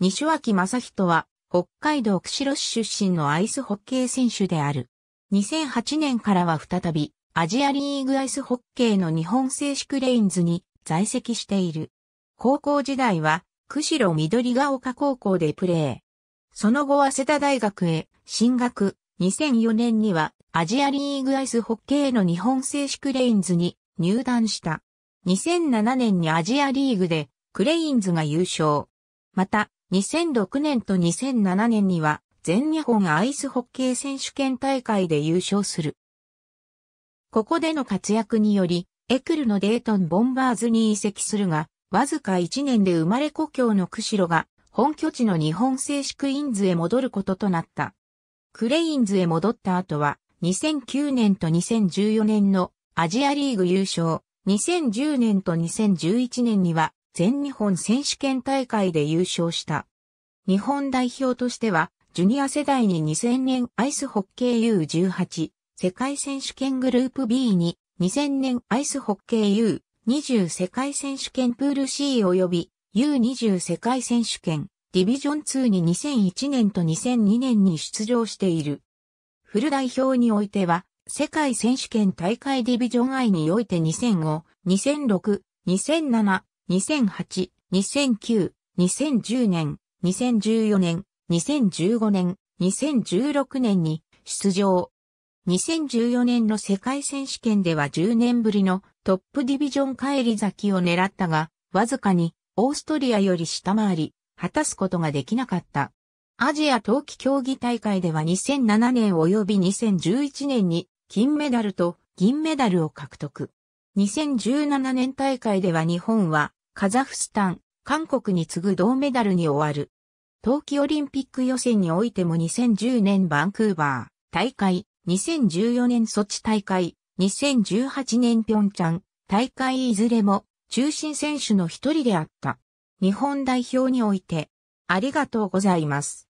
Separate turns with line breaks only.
西脇正人は、北海道釧路市出身のアイスホッケー選手である。2008年からは再び、アジアリーグアイスホッケーの日本製紙クレインズに在籍している。高校時代は、釧路緑ヶ丘高校でプレー。その後は瀬田大学へ進学。2004年にはアジアリーグアイスホッケーの日本製紙クレインズに入団した。2007年にアジアリーグでクレインズが優勝。また、2006年と2007年には全日本アイスホッケー選手権大会で優勝する。ここでの活躍により、エクルのデートン・ボンバーズに移籍するが、わずか1年で生まれ故郷の釧路が、本拠地の日本製紙クイーンズへ戻ることとなった。クレインズへ戻った後は、2009年と2014年のアジアリーグ優勝、2010年と2011年には全日本選手権大会で優勝した。日本代表としては、ジュニア世代に2000年アイスホッケー U18 世界選手権グループ B に2000年アイスホッケー U20 世界選手権プール C 及び U20 世界選手権ディビジョン2に2001年と2002年に出場している。フル代表においては、世界選手権大会ディビジョン I において2005、2006、2007、2008、2009、2010年、2014年、2015年、2016年に出場。2014年の世界選手権では10年ぶりのトップディビジョン帰り咲きを狙ったが、わずかにオーストリアより下回り、果たすことができなかった。アジア冬季競技大会では2007年及び2011年に金メダルと銀メダルを獲得。2017年大会では日本はカザフスタン、韓国に次ぐ銅メダルに終わる。冬季オリンピック予選においても2010年バンクーバー大会、2014年ソチ大会、2018年ピョンチャン大会いずれも中心選手の一人であった。日本代表においてありがとうございます。